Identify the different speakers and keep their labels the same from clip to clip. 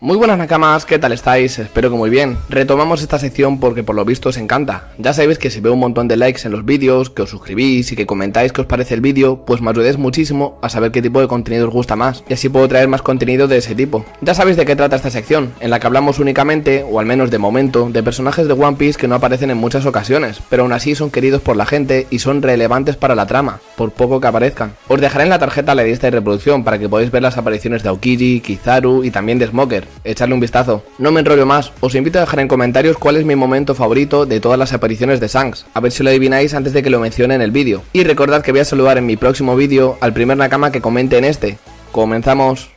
Speaker 1: Muy buenas nakamas, ¿qué tal estáis? Espero que muy bien. Retomamos esta sección porque por lo visto os encanta. Ya sabéis que si veo un montón de likes en los vídeos, que os suscribís y que comentáis que os parece el vídeo, pues me ayudéis muchísimo a saber qué tipo de contenido os gusta más, y así puedo traer más contenido de ese tipo. Ya sabéis de qué trata esta sección, en la que hablamos únicamente, o al menos de momento, de personajes de One Piece que no aparecen en muchas ocasiones, pero aún así son queridos por la gente y son relevantes para la trama, por poco que aparezcan. Os dejaré en la tarjeta la lista de reproducción para que podáis ver las apariciones de Aokiji, Kizaru y también de Smoker echarle un vistazo. No me enrollo más, os invito a dejar en comentarios cuál es mi momento favorito de todas las apariciones de Shanks, a ver si lo adivináis antes de que lo mencione en el vídeo. Y recordad que voy a saludar en mi próximo vídeo al primer Nakama que comente en este. ¡Comenzamos!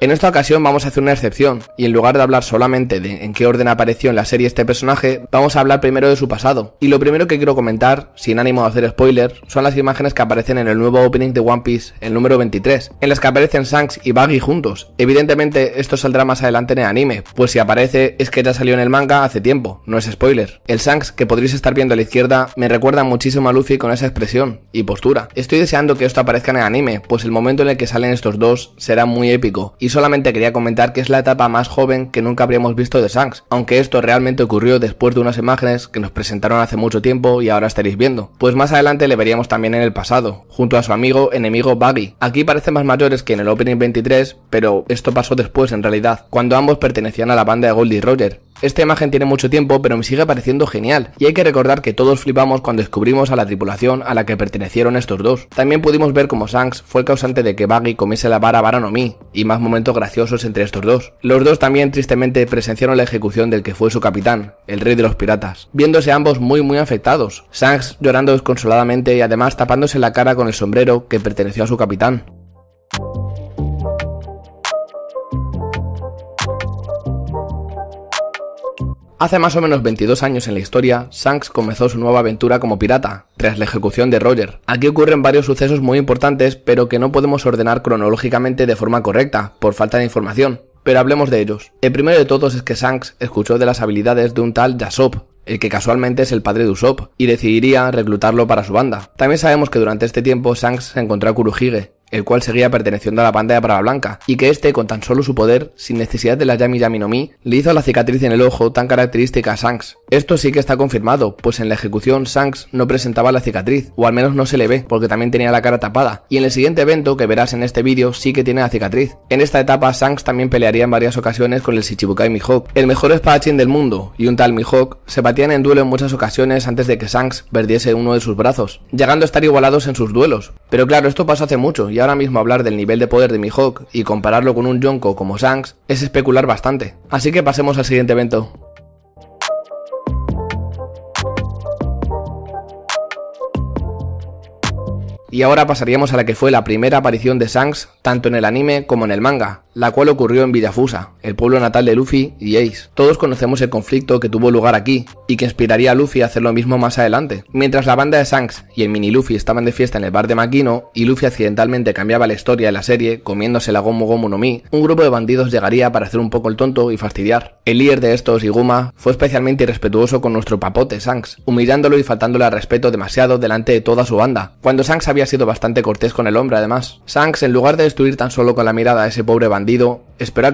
Speaker 1: En esta ocasión vamos a hacer una excepción, y en lugar de hablar solamente de en qué orden apareció en la serie este personaje, vamos a hablar primero de su pasado. Y lo primero que quiero comentar, sin ánimo de hacer spoiler, son las imágenes que aparecen en el nuevo opening de One Piece, el número 23, en las que aparecen Shanks y Baggy juntos. Evidentemente esto saldrá más adelante en el anime, pues si aparece es que ya salió en el manga hace tiempo, no es spoiler. El Shanks que podréis estar viendo a la izquierda me recuerda muchísimo a Luffy con esa expresión y postura. Estoy deseando que esto aparezca en el anime, pues el momento en el que salen estos dos será muy épico y solamente quería comentar que es la etapa más joven que nunca habríamos visto de Shanks, aunque esto realmente ocurrió después de unas imágenes que nos presentaron hace mucho tiempo y ahora estaréis viendo, pues más adelante le veríamos también en el pasado, junto a su amigo enemigo Buggy. Aquí parecen más mayores que en el Opening 23, pero esto pasó después en realidad, cuando ambos pertenecían a la banda de Goldie Roger, esta imagen tiene mucho tiempo, pero me sigue pareciendo genial, y hay que recordar que todos flipamos cuando descubrimos a la tripulación a la que pertenecieron estos dos. También pudimos ver cómo Shanks fue el causante de que Baggy comiese la vara Baranomi, y más momentos graciosos entre estos dos. Los dos también tristemente presenciaron la ejecución del que fue su capitán, el rey de los piratas, viéndose ambos muy muy afectados, Shanks llorando desconsoladamente y además tapándose la cara con el sombrero que perteneció a su capitán. Hace más o menos 22 años en la historia, Shanks comenzó su nueva aventura como pirata, tras la ejecución de Roger. Aquí ocurren varios sucesos muy importantes, pero que no podemos ordenar cronológicamente de forma correcta, por falta de información. Pero hablemos de ellos. El primero de todos es que Shanks escuchó de las habilidades de un tal Yasop, el que casualmente es el padre de Usopp, y decidiría reclutarlo para su banda. También sabemos que durante este tiempo Shanks se encontró a Kuruhige, el cual seguía perteneciendo a la banda de la Blanca, y que este, con tan solo su poder, sin necesidad de la Yami Yami no Mi, le hizo la cicatriz en el ojo tan característica a Shanks. Esto sí que está confirmado, pues en la ejecución Shanks no presentaba la cicatriz, o al menos no se le ve, porque también tenía la cara tapada, y en el siguiente evento que verás en este vídeo sí que tiene la cicatriz. En esta etapa Shanks también pelearía en varias ocasiones con el Shichibukai Mihawk, el mejor espadachín del mundo, y un tal Mihawk, se batían en duelo en muchas ocasiones antes de que Shanks perdiese uno de sus brazos, llegando a estar igualados en sus duelos. Pero claro, esto pasó hace mucho, ahora mismo hablar del nivel de poder de Mihawk y compararlo con un Yonko como Shanks es especular bastante. Así que pasemos al siguiente evento. Y ahora pasaríamos a la que fue la primera aparición de Shanks tanto en el anime como en el manga, la cual ocurrió en Villafusa, el pueblo natal de Luffy y Ace. Todos conocemos el conflicto que tuvo lugar aquí y que inspiraría a Luffy a hacer lo mismo más adelante. Mientras la banda de Shanks y el mini Luffy estaban de fiesta en el bar de Makino y Luffy accidentalmente cambiaba la historia de la serie comiéndose la Gomu Gomu no Mi, un grupo de bandidos llegaría para hacer un poco el tonto y fastidiar. El líder de estos, Iguma, fue especialmente irrespetuoso con nuestro papote Shanks, humillándolo y faltándole al respeto demasiado delante de toda su banda, cuando Shanks había sido bastante cortés con el hombre además. Shanks, en lugar de destruir tan solo con la mirada a ese pobre bandido, bandido,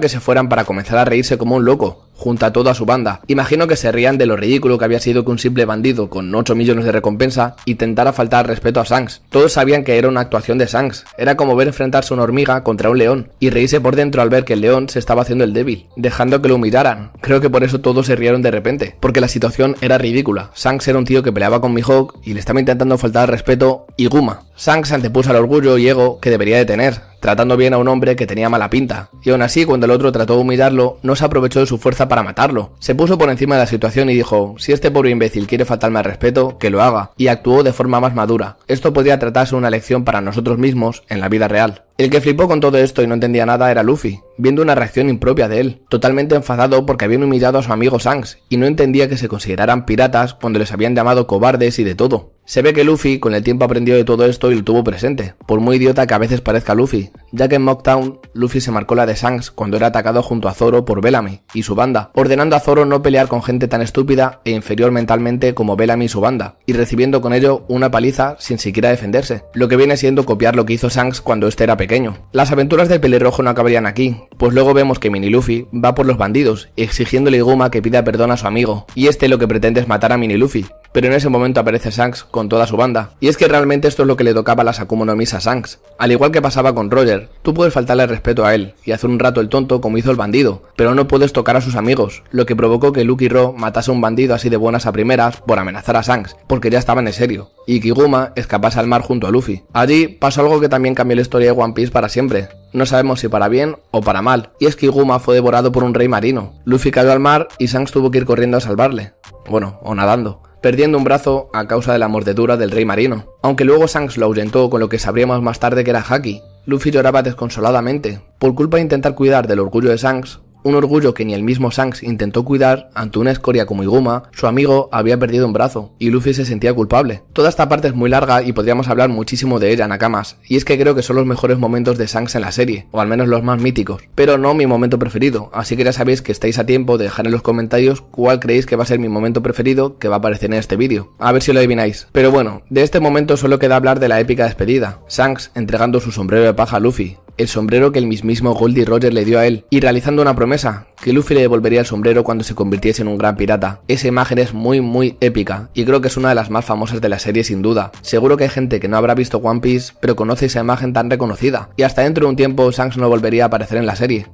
Speaker 1: que se fueran para comenzar a reírse como un loco, junto a toda su banda. Imagino que se rían de lo ridículo que había sido que un simple bandido con 8 millones de recompensa intentara faltar respeto a Shanks. Todos sabían que era una actuación de Shanks, era como ver enfrentarse una hormiga contra un león, y reírse por dentro al ver que el león se estaba haciendo el débil, dejando que lo humillaran. Creo que por eso todos se rieron de repente, porque la situación era ridícula. Shanks era un tío que peleaba con Mihawk y le estaba intentando faltar respeto y Guma. Shanks antepuso al orgullo y ego que debería de tener, tratando bien a un hombre que tenía mala pinta, y aún así cuando el otro trató de humillarlo, no se aprovechó de su fuerza para matarlo. Se puso por encima de la situación y dijo, si este pobre imbécil quiere faltarme al respeto, que lo haga, y actuó de forma más madura. Esto podría tratarse una lección para nosotros mismos en la vida real. El que flipó con todo esto y no entendía nada era Luffy, viendo una reacción impropia de él, totalmente enfadado porque habían humillado a su amigo Sanks y no entendía que se consideraran piratas cuando les habían llamado cobardes y de todo. Se ve que Luffy con el tiempo aprendió de todo esto y lo tuvo presente, por muy idiota que a veces parezca Luffy, ya que en Mocktown Luffy se marcó la de Shanks cuando era atacado junto a Zoro por Bellamy y su banda, ordenando a Zoro no pelear con gente tan estúpida e inferior mentalmente como Bellamy y su banda, y recibiendo con ello una paliza sin siquiera defenderse, lo que viene siendo copiar lo que hizo Shanks cuando este era pequeño. Las aventuras del pelirrojo no acabarían aquí, pues luego vemos que Mini Luffy va por los bandidos, exigiéndole a Guma que pida perdón a su amigo, y este lo que pretende es matar a Mini Luffy, pero en ese momento aparece Shanks con toda su banda. Y es que realmente esto es lo que le tocaba a las Akuma no a Shanks. Al igual que pasaba con Roger, tú puedes faltarle respeto a él y hacer un rato el tonto como hizo el bandido, pero no puedes tocar a sus amigos, lo que provocó que Lucky y Ro matase a un bandido así de buenas a primeras por amenazar a Shanks, porque ya estaban en serio, y Kiguma escapase al mar junto a Luffy. Allí pasó algo que también cambió la historia de One Piece para siempre, no sabemos si para bien o para mal, y es que Kiguma fue devorado por un rey marino. Luffy cayó al mar y Shanks tuvo que ir corriendo a salvarle. Bueno, o nadando perdiendo un brazo a causa de la mordedura del rey marino. Aunque luego Shanks lo ahuyentó con lo que sabríamos más tarde que era Haki, Luffy lloraba desconsoladamente. Por culpa de intentar cuidar del orgullo de Shanks, un orgullo que ni el mismo Shanks intentó cuidar, ante una escoria como Iguma, su amigo había perdido un brazo, y Luffy se sentía culpable. Toda esta parte es muy larga y podríamos hablar muchísimo de ella, Nakamas, y es que creo que son los mejores momentos de Shanks en la serie, o al menos los más míticos, pero no mi momento preferido, así que ya sabéis que estáis a tiempo de dejar en los comentarios cuál creéis que va a ser mi momento preferido que va a aparecer en este vídeo, a ver si lo adivináis. Pero bueno, de este momento solo queda hablar de la épica despedida, Shanks entregando su sombrero de paja a Luffy, el sombrero que el mismísimo Goldie Rogers le dio a él, y realizando una promesa, que Luffy le devolvería el sombrero cuando se convirtiese en un gran pirata. Esa imagen es muy muy épica, y creo que es una de las más famosas de la serie sin duda. Seguro que hay gente que no habrá visto One Piece, pero conoce esa imagen tan reconocida, y hasta dentro de un tiempo Shanks no volvería a aparecer en la serie.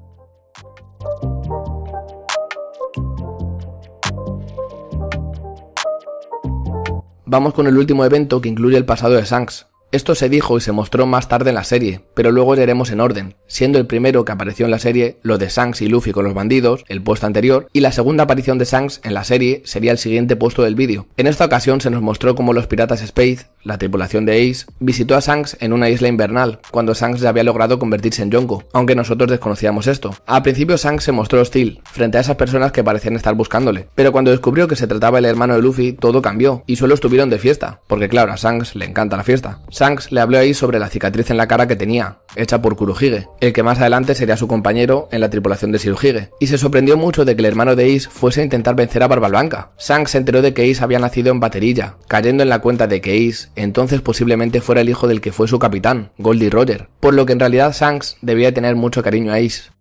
Speaker 1: Vamos con el último evento que incluye el pasado de Shanks, esto se dijo y se mostró más tarde en la serie, pero luego iremos en orden, siendo el primero que apareció en la serie lo de Shanks y Luffy con los bandidos, el puesto anterior, y la segunda aparición de Shanks en la serie sería el siguiente puesto del vídeo. En esta ocasión se nos mostró cómo los piratas Space, la tripulación de Ace, visitó a Shanks en una isla invernal, cuando Shanks ya había logrado convertirse en Yonko, aunque nosotros desconocíamos esto. Al principio Shanks se mostró hostil, frente a esas personas que parecían estar buscándole, pero cuando descubrió que se trataba el hermano de Luffy, todo cambió, y solo estuvieron de fiesta, porque claro, a Shanks le encanta la fiesta. Shanks le habló a Ace sobre la cicatriz en la cara que tenía, hecha por Kurohige, el que más adelante sería su compañero en la tripulación de Shirohige, y se sorprendió mucho de que el hermano de Ace fuese a intentar vencer a Barbalbanca. Shanks se enteró de que Ace había nacido en Baterilla, cayendo en la cuenta de que Ace entonces posiblemente fuera el hijo del que fue su capitán, Goldie Roger, por lo que en realidad Shanks debía tener mucho cariño a Ace.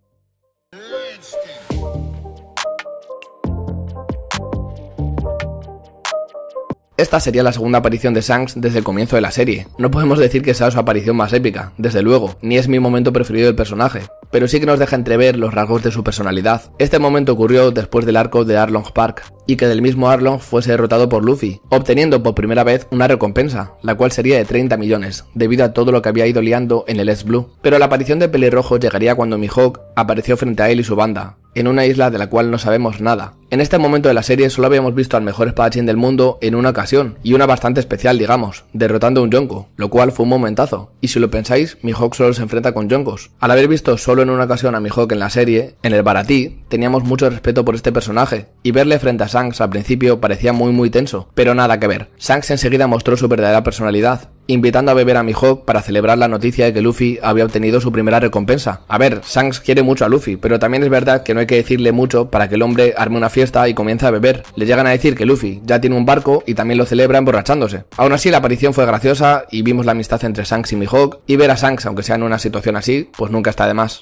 Speaker 1: Esta sería la segunda aparición de Shanks desde el comienzo de la serie. No podemos decir que sea su aparición más épica, desde luego, ni es mi momento preferido del personaje, pero sí que nos deja entrever los rasgos de su personalidad. Este momento ocurrió después del arco de Arlong Park, y que del mismo Arlong fuese derrotado por Luffy, obteniendo por primera vez una recompensa, la cual sería de 30 millones, debido a todo lo que había ido liando en el S Blue. Pero la aparición de Pelirrojo llegaría cuando Mihawk apareció frente a él y su banda, en una isla de la cual no sabemos nada. En este momento de la serie solo habíamos visto al mejor espadachín del mundo en una ocasión, y una bastante especial, digamos, derrotando a un Yonko, lo cual fue un momentazo, y si lo pensáis, Mihawk solo se enfrenta con Yonkos. Al haber visto solo en una ocasión a mi hawk en la serie, en el Baratí, teníamos mucho respeto por este personaje, y verle frente a Shanks al principio parecía muy muy tenso, pero nada que ver. Shanks enseguida mostró su verdadera personalidad, invitando a beber a Mihawk para celebrar la noticia de que Luffy había obtenido su primera recompensa. A ver, Shanks quiere mucho a Luffy, pero también es verdad que no hay que decirle mucho para que el hombre arme una fiesta y comience a beber. Le llegan a decir que Luffy ya tiene un barco y también lo celebra emborrachándose. Aún así, la aparición fue graciosa y vimos la amistad entre Shanks y Mihawk, y ver a Shanks, aunque sea en una situación así, pues nunca está de más.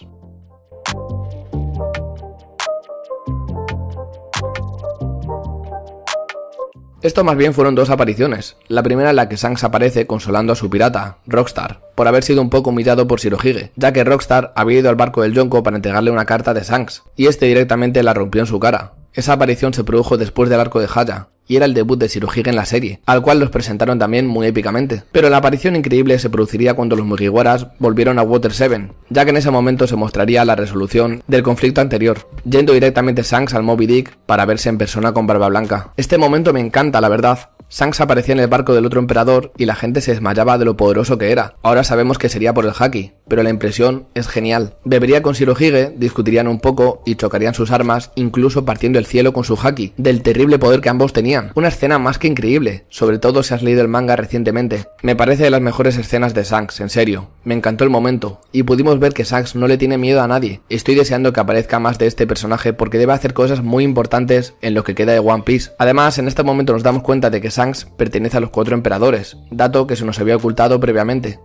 Speaker 1: Esto más bien fueron dos apariciones, la primera en la que Sanks aparece consolando a su pirata, Rockstar, por haber sido un poco humillado por Shirohige, ya que Rockstar había ido al barco del Yonko para entregarle una carta de Sanks y este directamente la rompió en su cara. Esa aparición se produjo después del arco de Haya, y era el debut de Shirohige en la serie, al cual los presentaron también muy épicamente. Pero la aparición increíble se produciría cuando los Mugiwaras volvieron a Water 7, ya que en ese momento se mostraría la resolución del conflicto anterior, yendo directamente Shanks al Moby Dick para verse en persona con Barba Blanca. Este momento me encanta, la verdad. Shanks aparecía en el barco del otro emperador y la gente se desmayaba de lo poderoso que era. Ahora sabemos que sería por el haki, pero la impresión es genial. Bebería con Shirohige, discutirían un poco y chocarían sus armas, incluso partiendo el cielo con su haki, del terrible poder que ambos tenían una escena más que increíble, sobre todo si has leído el manga recientemente. Me parece de las mejores escenas de Shanks, en serio. Me encantó el momento, y pudimos ver que Shanks no le tiene miedo a nadie. Estoy deseando que aparezca más de este personaje porque debe hacer cosas muy importantes en lo que queda de One Piece. Además, en este momento nos damos cuenta de que Shanks pertenece a los cuatro emperadores, dato que se nos había ocultado previamente.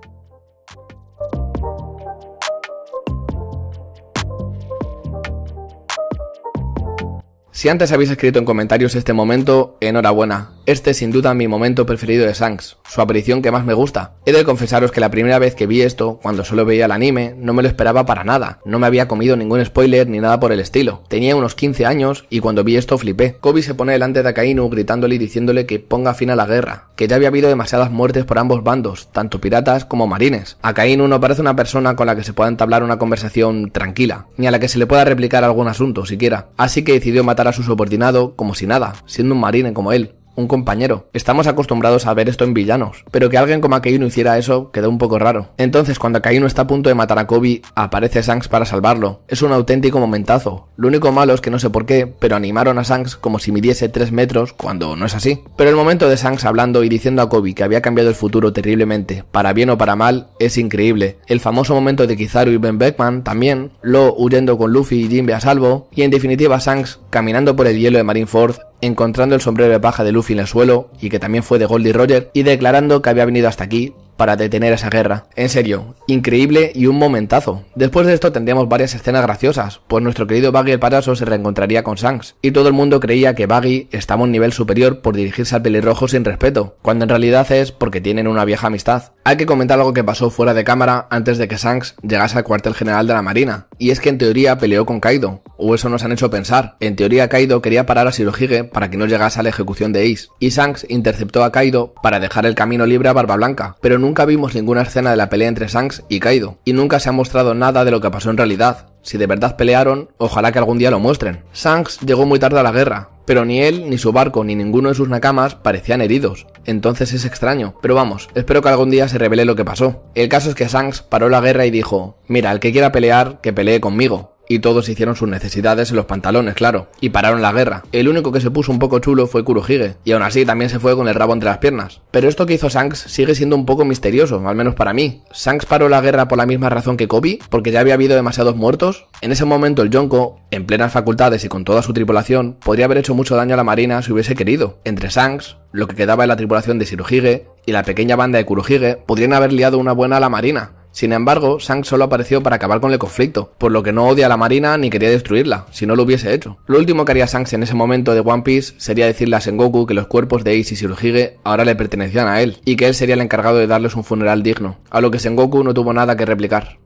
Speaker 1: Si antes habéis escrito en comentarios este momento, enhorabuena. Este es sin duda mi momento preferido de Shanks, su aparición que más me gusta. He de confesaros que la primera vez que vi esto, cuando solo veía el anime, no me lo esperaba para nada. No me había comido ningún spoiler ni nada por el estilo. Tenía unos 15 años y cuando vi esto flipé. Kobe se pone delante de Akainu gritándole y diciéndole que ponga fin a la guerra, que ya había habido demasiadas muertes por ambos bandos, tanto piratas como marines. Akainu no parece una persona con la que se pueda entablar una conversación tranquila, ni a la que se le pueda replicar algún asunto siquiera. Así que decidió matar a su subordinado como si nada, siendo un marine como él un compañero. Estamos acostumbrados a ver esto en villanos, pero que alguien como Akainu hiciera eso quedó un poco raro. Entonces, cuando Akainu está a punto de matar a Kobe, aparece Shanks para salvarlo. Es un auténtico momentazo. Lo único malo es que no sé por qué, pero animaron a Shanks como si midiese 3 metros cuando no es así. Pero el momento de Shanks hablando y diciendo a Kobe que había cambiado el futuro terriblemente, para bien o para mal, es increíble. El famoso momento de Kizaru y Ben Beckman también, Lo huyendo con Luffy y Jinbe a salvo, y en definitiva Shanks caminando por el hielo de Marineford, encontrando el sombrero de paja de Luffy fin en suelo y que también fue de Goldie Roger y declarando que había venido hasta aquí para detener esa guerra. En serio, increíble y un momentazo. Después de esto tendríamos varias escenas graciosas, pues nuestro querido Baggy el Paraso se reencontraría con Shanks, y todo el mundo creía que Baggy estaba a un nivel superior por dirigirse al pelirrojo sin respeto, cuando en realidad es porque tienen una vieja amistad. Hay que comentar algo que pasó fuera de cámara antes de que Shanks llegase al cuartel general de la Marina, y es que en teoría peleó con Kaido, o eso nos han hecho pensar. En teoría Kaido quería parar a Shirohige para que no llegase a la ejecución de Ace, y Shanks interceptó a Kaido para dejar el camino libre a Barba Blanca, pero nunca nunca vimos ninguna escena de la pelea entre Shanks y Kaido, y nunca se ha mostrado nada de lo que pasó en realidad. Si de verdad pelearon, ojalá que algún día lo muestren. Shanks llegó muy tarde a la guerra, pero ni él, ni su barco, ni ninguno de sus nakamas parecían heridos. Entonces es extraño, pero vamos, espero que algún día se revele lo que pasó. El caso es que Shanks paró la guerra y dijo, mira, el que quiera pelear, que pelee conmigo y todos hicieron sus necesidades en los pantalones, claro, y pararon la guerra. El único que se puso un poco chulo fue Kurohige, y aún así también se fue con el rabo entre las piernas. Pero esto que hizo Shanks sigue siendo un poco misterioso, al menos para mí. Shanks paró la guerra por la misma razón que Kobe, porque ya había habido demasiados muertos. En ese momento el Yonko, en plenas facultades y con toda su tripulación, podría haber hecho mucho daño a la marina si hubiese querido. Entre Shanks, lo que quedaba en la tripulación de Shirohige y la pequeña banda de Kurohige, podrían haber liado una buena a la marina. Sin embargo, Sang solo apareció para acabar con el conflicto, por lo que no odia a la Marina ni quería destruirla, si no lo hubiese hecho. Lo último que haría Shanks en ese momento de One Piece sería decirle a Sengoku que los cuerpos de Ace y Shirohige ahora le pertenecían a él, y que él sería el encargado de darles un funeral digno, a lo que Sengoku no tuvo nada que replicar.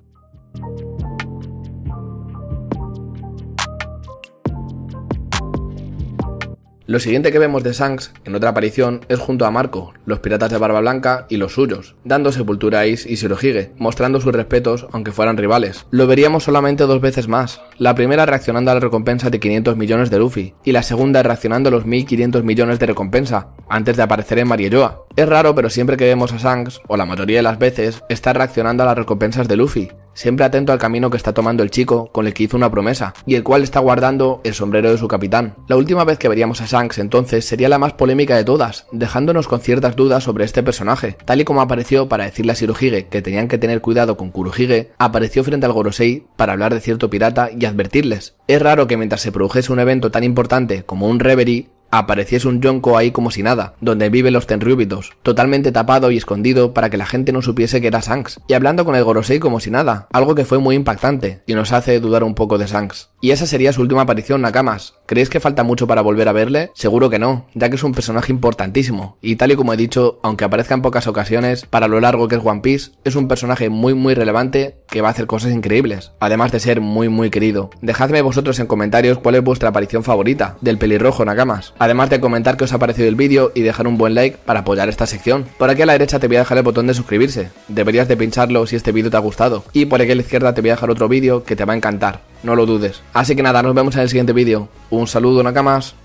Speaker 1: Lo siguiente que vemos de Shanks en otra aparición es junto a Marco, los piratas de Barba Blanca y los suyos, dando sepultura a Ace y Shirohige, mostrando sus respetos aunque fueran rivales. Lo veríamos solamente dos veces más, la primera reaccionando a la recompensa de 500 millones de Luffy y la segunda reaccionando a los 1500 millones de recompensa, antes de aparecer en Mariejoa. Es raro pero siempre que vemos a Shanks, o la mayoría de las veces, está reaccionando a las recompensas de Luffy, siempre atento al camino que está tomando el chico con el que hizo una promesa, y el cual está guardando el sombrero de su capitán. La última vez que veríamos a Shanks entonces sería la más polémica de todas, dejándonos con ciertas dudas sobre este personaje. Tal y como apareció para decirle a Shirohige que tenían que tener cuidado con Kurohige, apareció frente al Gorosei para hablar de cierto pirata y advertirles. Es raro que mientras se produjese un evento tan importante como un Reverie, apareciese un yonko ahí como si nada, donde viven los Tenryubitos... totalmente tapado y escondido para que la gente no supiese que era Shanks, y hablando con el Gorosei como si nada, algo que fue muy impactante y nos hace dudar un poco de Shanks. Y esa sería su última aparición, Nakamas. ¿Creéis que falta mucho para volver a verle? Seguro que no, ya que es un personaje importantísimo, y tal y como he dicho, aunque aparezca en pocas ocasiones, para lo largo que es One Piece, es un personaje muy muy relevante que va a hacer cosas increíbles, además de ser muy muy querido. Dejadme vosotros en comentarios cuál es vuestra aparición favorita del pelirrojo Nakamas además de comentar que os ha parecido el vídeo y dejar un buen like para apoyar esta sección. Por aquí a la derecha te voy a dejar el botón de suscribirse, deberías de pincharlo si este vídeo te ha gustado, y por aquí a la izquierda te voy a dejar otro vídeo que te va a encantar, no lo dudes. Así que nada, nos vemos en el siguiente vídeo. Un saludo, Nakamas.